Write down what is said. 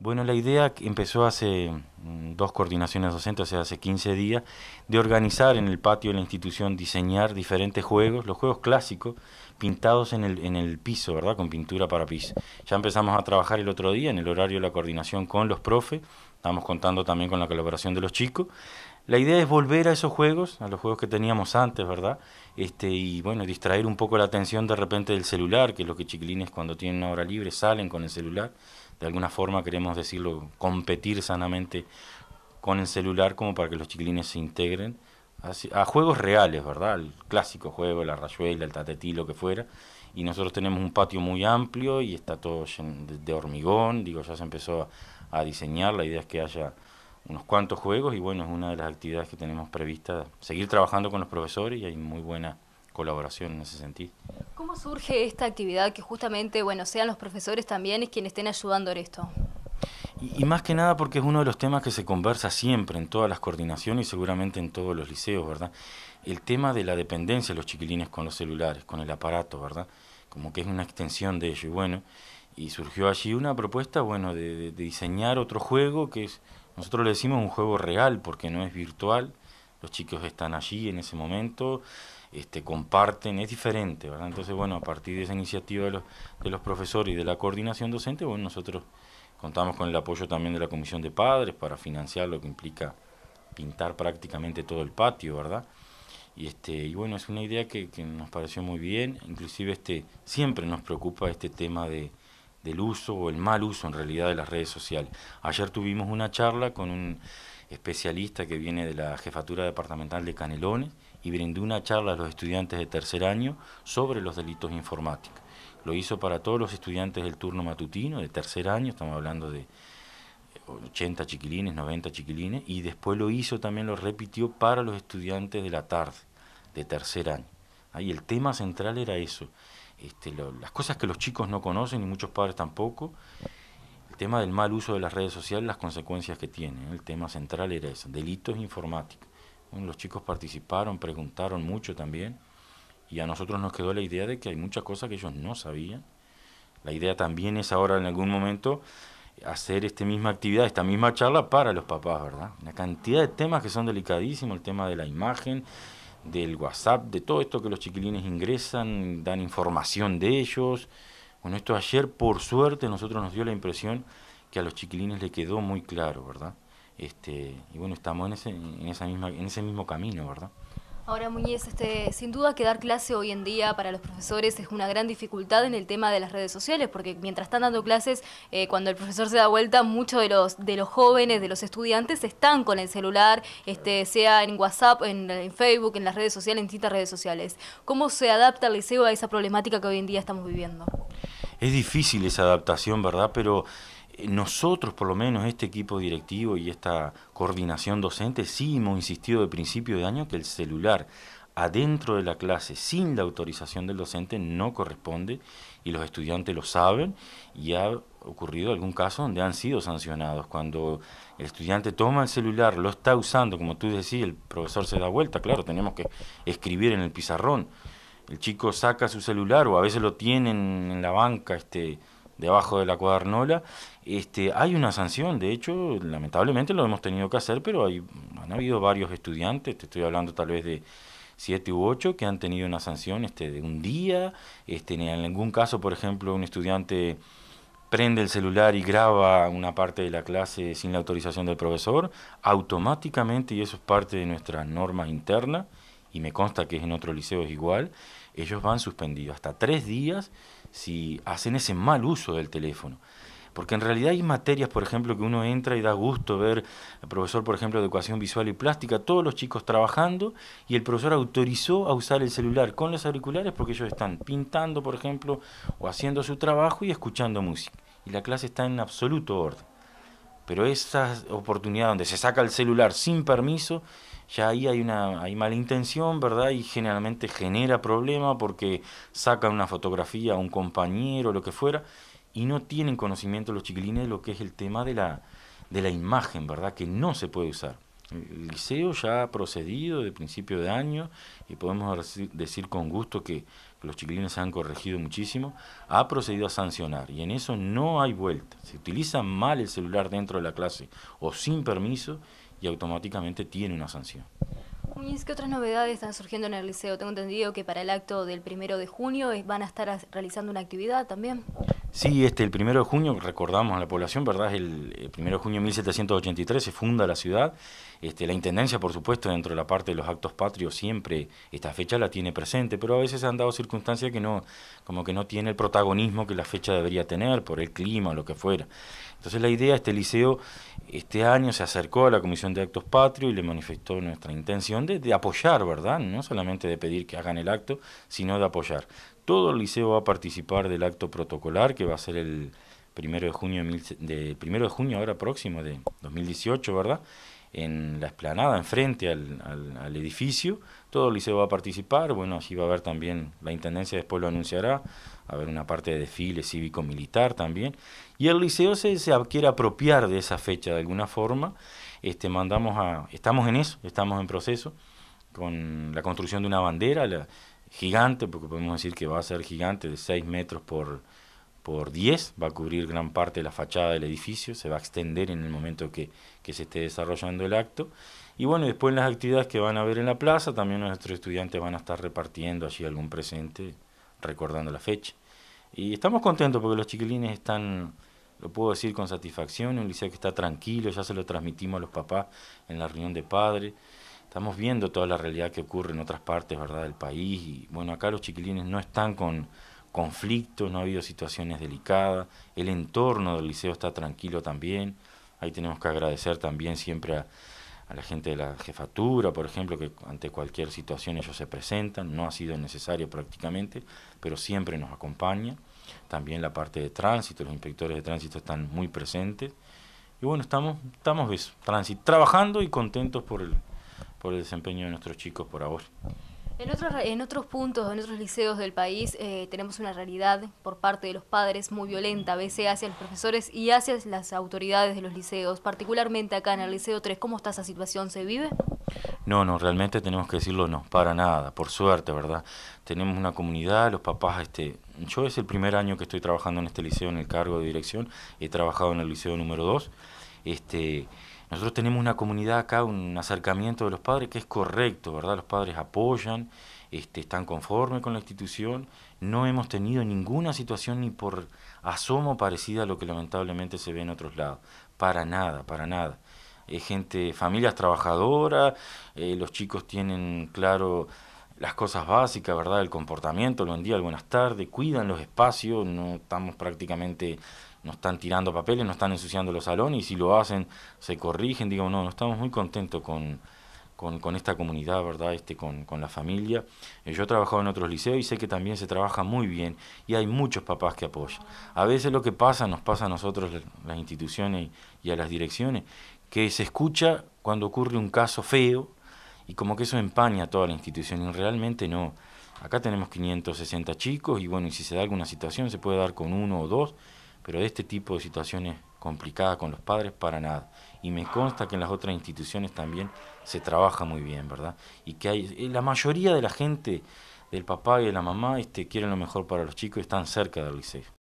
Bueno, la idea empezó hace mm, dos coordinaciones docentes, o sea, hace 15 días, de organizar en el patio de la institución, diseñar diferentes juegos, los juegos clásicos, pintados en el, en el piso, ¿verdad? Con pintura para piso. Ya empezamos a trabajar el otro día en el horario de la coordinación con los profes, estamos contando también con la colaboración de los chicos. La idea es volver a esos juegos, a los juegos que teníamos antes, ¿verdad? Este, y bueno, distraer un poco la atención de repente del celular, que es lo que chiquilines cuando tienen una hora libre salen con el celular de alguna forma, queremos decirlo, competir sanamente con el celular como para que los chiquilines se integren a, juegos reales, ¿verdad? El clásico juego, la rayuela, el tatetí, lo que fuera. Y nosotros tenemos un patio muy amplio y está todo de hormigón, digo, ya se empezó a, a diseñar, la idea es que haya unos cuantos juegos y bueno, es una de las actividades que tenemos previstas, seguir trabajando con los profesores y hay muy buena colaboración en ese sentido. ¿Cómo surge esta actividad que justamente bueno sean los profesores también quienes estén ayudando en esto? Y, más que nada porque es uno de los temas que se conversa siempre en todas las coordinaciones y seguramente en todos los liceos, ¿verdad? El tema de la dependencia de los chiquilines con los celulares, con el aparato, ¿verdad? Como que es una extensión de ello. Y bueno, y surgió allí una propuesta, bueno, de, de diseñar otro juego que es, nosotros le decimos un juego real porque no es virtual, los chicos están allí en ese momento, este, comparten, es diferente, ¿verdad? Entonces, bueno, a partir de esa iniciativa de los, de los profesores y de la coordinación docente, bueno, nosotros contamos con el apoyo también de la Comisión de Padres para financiar lo que implica pintar prácticamente todo el patio, ¿verdad? Y, este, y bueno, es una idea que, nos pareció muy bien, inclusive este, siempre nos preocupa este tema de, del uso o el mal uso en realidad de las redes sociales. Ayer tuvimos una charla con un especialista que viene de la Jefatura Departamental de Canelones y brindó una charla a los estudiantes de tercer año sobre los delitos informáticos. Lo hizo para todos los estudiantes del turno matutino de tercer año, estamos hablando de 80 chiquilines, 90 chiquilines, y después lo hizo también, lo repitió para los estudiantes de la tarde, de tercer año. Ahí el tema central era eso, este, las cosas que los chicos no conocen y muchos padres tampoco, tema del mal uso de las redes sociales, las consecuencias que tiene. El tema central era eso, delitos informáticos. los chicos participaron, preguntaron mucho también, y a nosotros nos quedó la idea de que hay muchas cosas que ellos no sabían. La idea también es ahora en algún momento hacer esta misma actividad, esta misma charla para los papás, ¿verdad? La cantidad de temas que son delicadísimos, el tema de la imagen, del WhatsApp, de todo esto que los chiquilines ingresan, dan información de ellos. Bueno, esto ayer por suerte nosotros nos dio la impresión que a los chiquilines le quedó muy claro, ¿verdad? Este, y bueno, estamos en ese, en, esa misma, en ese mismo camino, ¿verdad? Ahora, Muñiz, este, sin duda que dar clase hoy en día para los profesores es una gran dificultad en el tema de las redes sociales, porque mientras están dando clases, eh, cuando el profesor se da vuelta, muchos de los, de los jóvenes, de los estudiantes, están con el celular, este, sea en WhatsApp, en, en Facebook, en las redes sociales, en distintas redes sociales. ¿Cómo se adapta el liceo a esa problemática que hoy en día estamos viviendo? Es difícil esa adaptación, ¿verdad? Pero nosotros, por lo menos este equipo directivo y esta coordinación docente, sí hemos insistido de principio de año que el celular adentro de la clase sin la autorización del docente no corresponde y los estudiantes lo saben y ha ocurrido algún caso donde han sido sancionados. Cuando el estudiante toma el celular, lo está usando, como tú decís, el profesor se da vuelta, claro, tenemos que escribir en el pizarrón. El chico saca su celular o a veces lo tienen en la banca, este, debajo de la cuadernola. Este, hay una sanción, de hecho, lamentablemente lo hemos tenido que hacer, pero hay, han habido varios estudiantes, te estoy hablando tal vez de siete u ocho que han tenido una sanción este, de un día, este, en ningún caso, por ejemplo, un estudiante prende el celular y graba una parte de la clase sin la autorización del profesor, automáticamente, y eso es parte de nuestra norma interna, y me consta que en otro liceo es igual, ellos van suspendidos hasta tres días si hacen ese mal uso del teléfono. Porque en realidad hay materias, por ejemplo, que uno entra y da gusto ver al profesor, por ejemplo, de educación visual y plástica, todos los chicos trabajando y el profesor autorizó a usar el celular con los auriculares porque ellos están pintando, por ejemplo, o haciendo su trabajo y escuchando música. Y la clase está en absoluto orden. Pero esa oportunidad donde se saca el celular sin permiso, ya ahí hay una hay mala intención, ¿verdad? Y generalmente genera problema porque saca una fotografía a un compañero, lo que fuera, y no tienen conocimiento los chiquilines de lo que es el tema de la, de la imagen, ¿verdad? Que no se puede usar el liceo ya ha procedido de principio de año y podemos decir con gusto que los chiquilines se han corregido muchísimo, ha procedido a sancionar y en eso no hay vuelta. Se utiliza mal el celular dentro de la clase o sin permiso y automáticamente tiene una sanción. ¿Y es que otras novedades están surgiendo en el liceo? Tengo entendido que para el acto del primero de junio van a estar realizando una actividad también. Sí, este, el primero de junio, recordamos a la población, ¿verdad? El, 1 primero de junio de 1783 se funda la ciudad. Este, la intendencia, por supuesto, dentro de la parte de los actos patrios, siempre esta fecha la tiene presente, pero a veces han dado circunstancias que no, como que no tiene el protagonismo que la fecha debería tener por el clima o lo que fuera. Entonces, la idea, este liceo este año se acercó a la Comisión de Actos Patrios y le manifestó nuestra intención de, de apoyar, ¿verdad? No solamente de pedir que hagan el acto, sino de apoyar. Todo el liceo va a participar del acto protocolar que va a ser el primero de junio, de, primero de junio ahora próximo de 2018, ¿verdad? En la esplanada, enfrente al, al, edificio. Todo el liceo va a participar. Bueno, así va a haber también, la intendencia después lo anunciará, a haber una parte de desfile cívico-militar también. Y el liceo se, quiere apropiar de esa fecha de alguna forma. Este, mandamos a, estamos en eso, estamos en proceso con la construcción de una bandera gigante, porque podemos decir que va a ser gigante, de 6 metros por, por 10, va a cubrir gran parte de la fachada del edificio, se va a extender en el momento que, se esté desarrollando el acto. Y bueno, después en las actividades que van a haber en la plaza, también nuestros estudiantes van a estar repartiendo allí algún presente, recordando la fecha. Y estamos contentos porque los chiquilines están, lo puedo decir con satisfacción, un liceo que está tranquilo, ya se lo transmitimos a los papás en la reunión de padres estamos viendo toda la realidad que ocurre en otras partes ¿verdad? del país. Y bueno, acá los chiquilines no están con conflictos, no ha habido situaciones delicadas, el entorno del liceo está tranquilo también. Ahí tenemos que agradecer también siempre a, la gente de la jefatura, por ejemplo, que ante cualquier situación ellos se presentan, no ha sido necesario prácticamente, pero siempre nos acompaña. También la parte de tránsito, los inspectores de tránsito están muy presentes. Y bueno, estamos, estamos trabajando y contentos por el, por el desempeño de nuestros chicos por ahora. En otros, en otros puntos, en otros liceos del país, eh, tenemos una realidad por parte de los padres muy violenta, a veces hacia los profesores y hacia las autoridades de los liceos, particularmente acá en el Liceo 3. ¿Cómo está esa situación? ¿Se vive? No, no, realmente tenemos que decirlo, no, para nada, por suerte, ¿verdad? Tenemos una comunidad, los papás, este, yo es el primer año que estoy trabajando en este liceo en el cargo de dirección, he trabajado en el liceo número 2, este, nosotros tenemos una comunidad acá, un acercamiento de los padres que es correcto, ¿verdad? Los padres apoyan, este, están conformes con la institución, no hemos tenido ninguna situación ni por asomo parecida a lo que lamentablemente se ve en otros lados, para nada, para nada. Es gente, familias trabajadoras, eh, los chicos tienen claro las cosas básicas, ¿verdad? El comportamiento, el buen día, buenas tardes, cuidan los espacios, no estamos prácticamente no están tirando papeles, no están ensuciando los salones y si lo hacen se corrigen, digamos, no, no estamos muy contentos con, con, esta comunidad, ¿verdad? Este, con, la familia. Eh, yo he trabajado en otros liceos y sé que también se trabaja muy bien y hay muchos papás que apoyan. A veces lo que pasa, nos pasa a nosotros, las instituciones y, a las direcciones, que se escucha cuando ocurre un caso feo y como que eso empaña a toda la institución y realmente no. Acá tenemos 560 chicos y bueno, y si se da alguna situación se puede dar con uno o dos pero este tipo de situaciones complicadas con los padres, para nada. Y me consta que en las otras instituciones también se trabaja muy bien, ¿verdad? Y que hay, la mayoría de la gente, del papá y de la mamá, este, quieren lo mejor para los chicos y están cerca del liceo.